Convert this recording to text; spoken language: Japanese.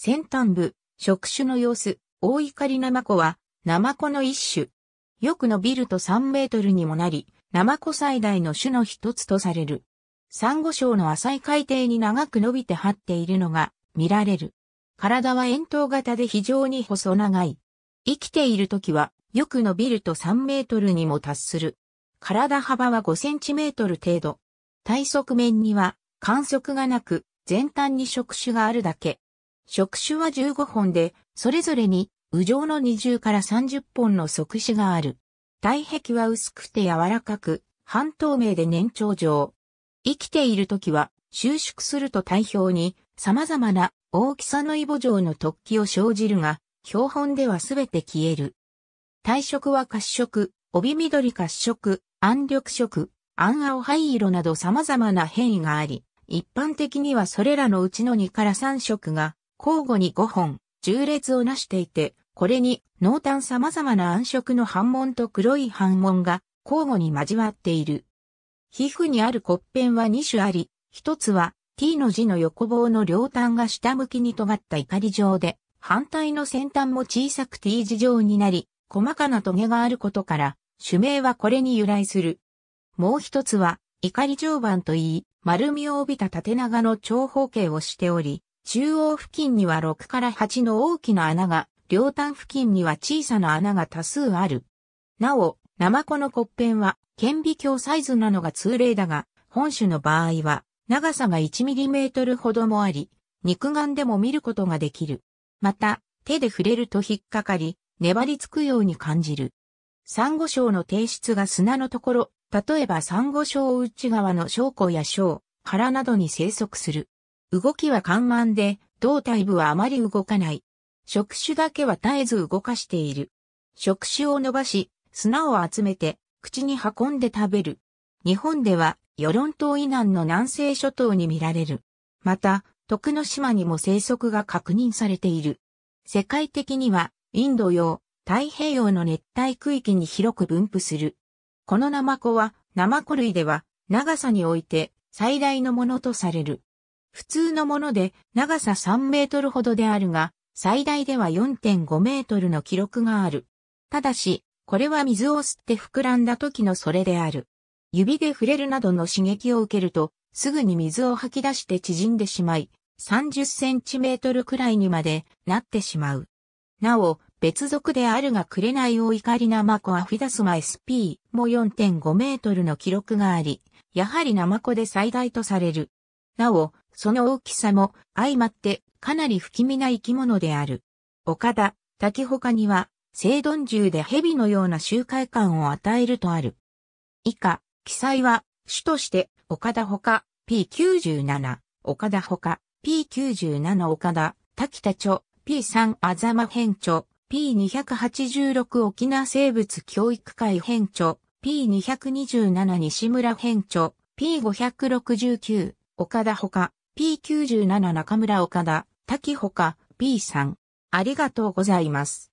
先端部、触手の様子、大怒りナマコは、ナマコの一種。よく伸びると3メートルにもなり、ナマコ最大の種の一つとされる。サンゴ礁の浅い海底に長く伸びて張っているのが見られる。体は円筒型で非常に細長い。生きている時はよく伸びると3メートルにも達する。体幅は5センチメートル程度。体側面には観測がなく全端に触手があるだけ。触手は15本で、それぞれに、右上の20から30本の側手がある。体壁は薄くて柔らかく、半透明で年長状。生きている時は、収縮すると体表に、様々な大きさのイボ状の突起を生じるが、標本ではすべて消える。体色は褐色、帯緑褐色、暗緑色、暗青灰色など様々な変異があり、一般的にはそれらのうちの2から3色が交互に5本、重列をなしていて、これに濃淡様々な暗色の反紋と黒い反紋が交互に交わっている。皮膚にある骨片は2種あり、一つは T の字の横棒の両端が下向きに尖った怒り状で、反対の先端も小さく T 字状になり、細かなトゲがあることから、種名はこれに由来する。もう一つは、怒り常磐といい、丸みを帯びた縦長の長方形をしており、中央付近には6から8の大きな穴が、両端付近には小さな穴が多数ある。なお、ナマコの骨片は、顕微鏡サイズなのが通例だが、本種の場合は、長さが 1mm ほどもあり、肉眼でも見ることができる。また、手で触れると引っかかり、粘りつくように感じる。サンゴ礁の提質が砂のところ、例えばサンゴ礁内側の礁湖や礁、腹などに生息する。動きは緩慢で、胴体部はあまり動かない。触手だけは絶えず動かしている。触手を伸ばし、砂を集めて、口に運んで食べる。日本では、与論島以南の南西諸島に見られる。また、徳之島にも生息が確認されている。世界的には、インド洋、太平洋の熱帯区域に広く分布する。このナマコは、ナマコ類では、長さにおいて最大のものとされる。普通のもので長さ3メートルほどであるが、最大では4.5メートルの記録がある。ただし、これは水を吸って膨らんだ時のそれである。指で触れるなどの刺激を受けると、すぐに水を吐き出して縮んでしまい、30センチメートルくらいにまでなってしまう。なお、別族であるが紅を怒りなまこアフィダスマ SP も4.5メートルの記録があり、やはりナマコで最大とされる。なお、その大きさも相まってかなり不気味な生き物である。岡田、滝他には、生鈍銃で蛇のような周回感を与えるとある。以下、記載は、主として、岡田他、P97、岡田他、P97 岡田、滝田町、P3 あざま編著、P286 沖縄生物教育会編著、P227 西村編著、P569 岡田ほか、P97 中村岡田、滝ほか、P さん。ありがとうございます。